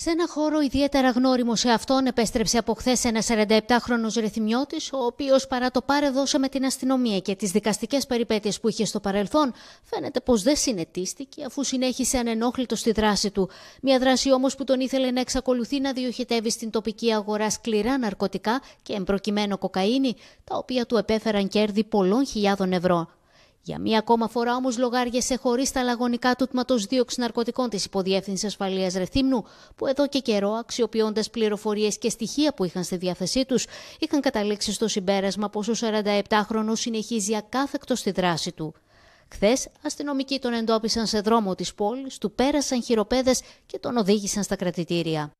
Σε ένα χώρο ιδιαίτερα γνώριμο σε αυτόν επέστρεψε από χθες ένας 47χρονο ρεθιμιώτη, ο οποίος παρά το δώσε με την αστυνομία και τις δικαστικές περιπέτειες που είχε στο παρελθόν, φαίνεται πως δεν συνετίστηκε αφού συνέχισε ανενόχλητο στη δράση του. Μια δράση όμως που τον ήθελε να εξακολουθεί να διοχετεύει στην τοπική αγορά σκληρά ναρκωτικά και εμπροκειμένο κοκαίνη, τα οποία του επέφεραν κέρδη πολλών χιλιάδων ευρώ. Για μία ακόμα φορά όμως λογάριασε χωρίς τα λαγωνικά του τμήματος δίωξη ναρκωτικών της Υποδιεύθυνσης Ασφαλείας Ρεθύμνου, που εδώ και καιρό, αξιοποιώντας πληροφορίες και στοιχεία που είχαν στη διάθεσή τους, είχαν καταλήξει στο συμπέρασμα πως ο 47χρονο συνεχίζει ακάθεκτος στη δράση του. Χθες, αστυνομικοί τον εντόπισαν σε δρόμο της πόλης, του πέρασαν χειροπέδες και τον οδήγησαν στα κρατητήρια.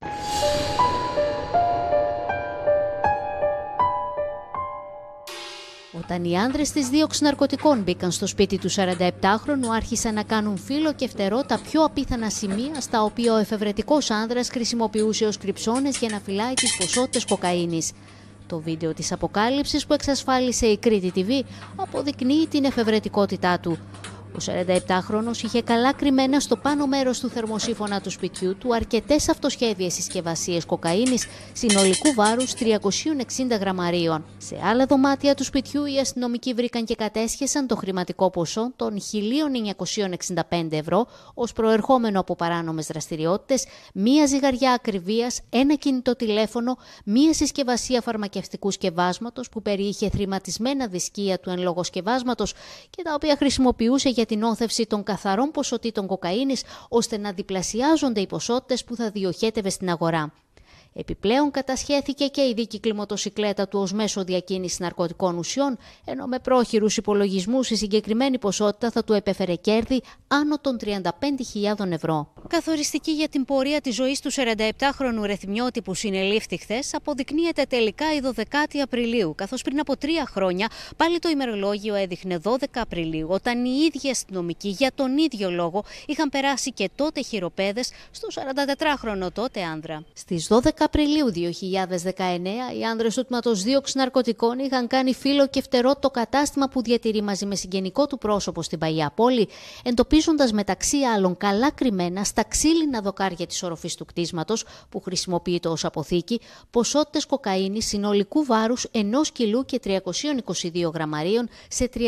Όταν οι άνδρες της δίωξη ναρκωτικών μπήκαν στο σπίτι του 47χρονου, άρχισαν να κάνουν φίλο και φτερό τα πιο απίθανα σημεία στα οποία ο εφευρετικός άνδρας χρησιμοποιούσε ως κρυψώνες για να φυλάει τις ποσότητες κοκαίνης. Το βίντεο της αποκάλυψης που εξασφάλισε η Κρήτη TV αποδεικνύει την εφευρετικότητά του. Ο 47χρονος είχε καλά κρυμμένα στο πάνω μέρος του θερμοσύφωνα του σπιτιού του αρκετές αυτοσχέδιες συσκευασίες κοκαίνης συνολικού βάρους 360 γραμμαρίων. Σε άλλα δωμάτια του σπιτιού οι αστυνομικοί βρήκαν και κατέσχεσαν το χρηματικό ποσό των 1.965 ευρώ ως προερχόμενο από παράνομες δραστηριότητες, μία ζυγαριά ακριβίας, ένα κινητό τηλέφωνο, μία συσκευασία φαρμακευτικού σκευάσματος που περιείχε θρηματισμένα δισκία του εν λόγω και τα οποία χρησιμοποιούσε για την όθευση των καθαρών ποσοτήτων κοκαίνης, ώστε να διπλασιάζονται οι ποσότητες που θα διοχέτευε στην αγορά. Επιπλέον κατασχέθηκε και η δίκη κλιματοσυκλέτα του ως μέσο διακίνησης ναρκωτικών ουσιών, ενώ με πρόχειρους υπολογισμούς η συγκεκριμένη ποσότητα θα του επέφερε κέρδη άνω των 35.000 ευρώ. Καθοριστική για την πορεία της ζωής του 47χρονου Ρεθμιώτη που συνελήφθη χθες, αποδεικνύεται τελικά η 12η Απριλίου, καθώς πριν από τρία χρόνια πάλι το ημερολόγιο έδειχνε 12 Απριλίου, όταν οι ίδιοι αστυνομικοί για τον ίδιο λόγο είχαν περάσει και τότε χειροπέδες στο 44χρονο τότε άνδρα. Στις 12 Απριλίου 2019, οι άνδρες του τμήματος δίωξη ναρκωτικών είχαν κάνει φίλο και φτερό το κατάστημα που διατηρεί μαζί με συγγενικό του πρόσωπο στην Παγία Πόλη, εντοπίζοντας μεταξύ άλλων καλά κρυμμένα στα ξύλινα δοκάρια της οροφής του κτίσματος, που χρησιμοποιείται ως αποθήκη, ποσότητες κοκαίνης συνολικού βάρους ενός κιλού και 322 γραμμαρίων σε 39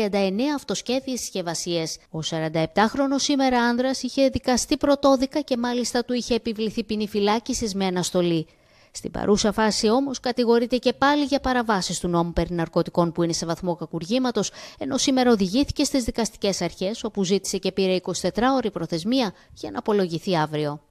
αυτοσχέδιε συσκευασίες. Ο 47 χρόνο σήμερα άνδρας είχε δικαστεί πρωτόδικα και μάλιστα του είχε επιβληθεί ποινή φυλάκισης με αναστολή. Στην παρούσα φάση όμως κατηγορείται και πάλι για παραβάσεις του νόμου περί ναρκωτικών που είναι σε βαθμό κακουργήματος, ενώ σήμερα οδηγήθηκε στις δικαστικές αρχές όπου ζήτησε και πήρε 24 ώρη προθεσμία για να απολογηθεί αύριο.